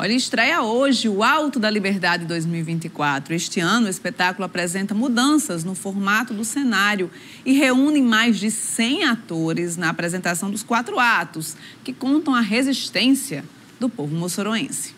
Olha, estreia hoje o Alto da Liberdade 2024. Este ano, o espetáculo apresenta mudanças no formato do cenário e reúne mais de 100 atores na apresentação dos quatro atos, que contam a resistência do povo moçoroense.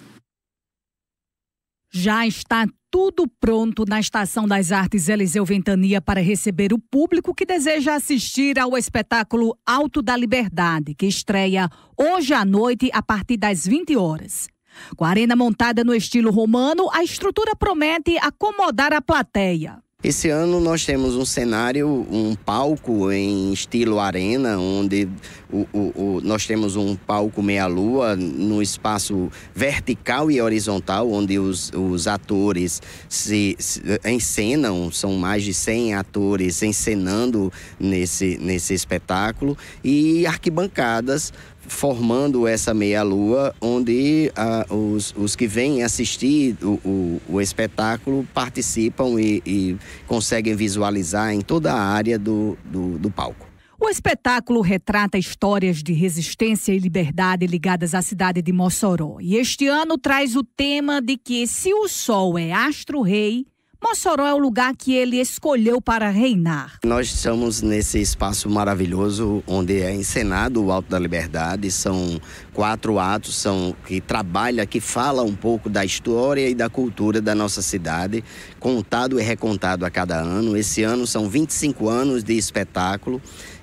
Já está tudo pronto na Estação das Artes Eliseu Ventania para receber o público que deseja assistir ao espetáculo Alto da Liberdade, que estreia hoje à noite a partir das 20 horas. Com a arena montada no estilo romano, a estrutura promete acomodar a plateia. Esse ano nós temos um cenário, um palco em estilo arena, onde o, o, o, nós temos um palco meia-lua no espaço vertical e horizontal, onde os, os atores se, se, encenam, são mais de 100 atores encenando nesse, nesse espetáculo, e arquibancadas formando essa meia-lua, onde ah, os, os que vêm assistir o, o, o espetáculo participam e, e, conseguem visualizar em toda a área do, do, do palco. O espetáculo retrata histórias de resistência e liberdade ligadas à cidade de Mossoró. E este ano traz o tema de que, se o Sol é astro-rei, Mossoró é o lugar que ele escolheu para reinar. Nós estamos nesse espaço maravilhoso onde é encenado o Alto da Liberdade. São quatro atos são, que trabalha, que fala um pouco da história e da cultura da nossa cidade, contado e recontado a cada ano. Esse ano são 25 anos de espetáculo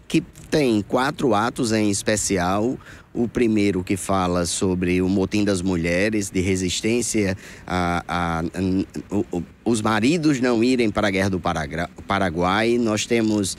que tem quatro atos em especial. O primeiro que fala sobre o motim das mulheres, de resistência a, a, a os maridos não irem para a Guerra do Paraguai. Nós temos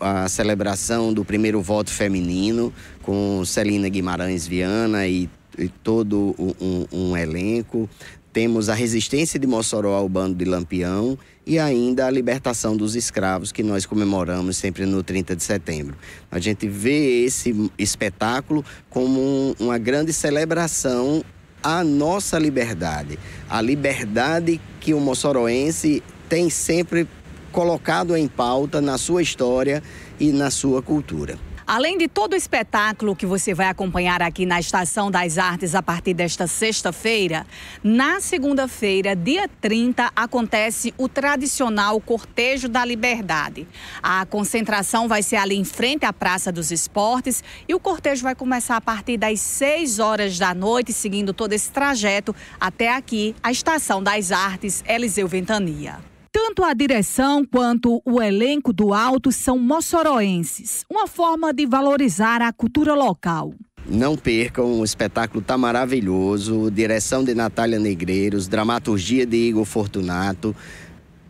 a celebração do primeiro voto feminino com Celina Guimarães Viana e e todo um, um elenco. Temos a resistência de Mossoró ao bando de Lampião e ainda a libertação dos escravos que nós comemoramos sempre no 30 de setembro. A gente vê esse espetáculo como um, uma grande celebração à nossa liberdade, a liberdade que o moçoroense tem sempre colocado em pauta na sua história e na sua cultura. Além de todo o espetáculo que você vai acompanhar aqui na Estação das Artes a partir desta sexta-feira, na segunda-feira, dia 30, acontece o tradicional Cortejo da Liberdade. A concentração vai ser ali em frente à Praça dos Esportes e o cortejo vai começar a partir das 6 horas da noite, seguindo todo esse trajeto até aqui, a Estação das Artes Eliseu Ventania. Tanto a direção quanto o elenco do Alto são moçoroenses, uma forma de valorizar a cultura local. Não percam, o espetáculo está maravilhoso. Direção de Natália Negreiros, dramaturgia de Igor Fortunato.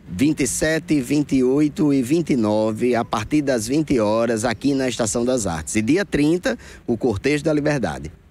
27, 28 e 29, a partir das 20 horas, aqui na Estação das Artes. E dia 30, o Cortejo da Liberdade.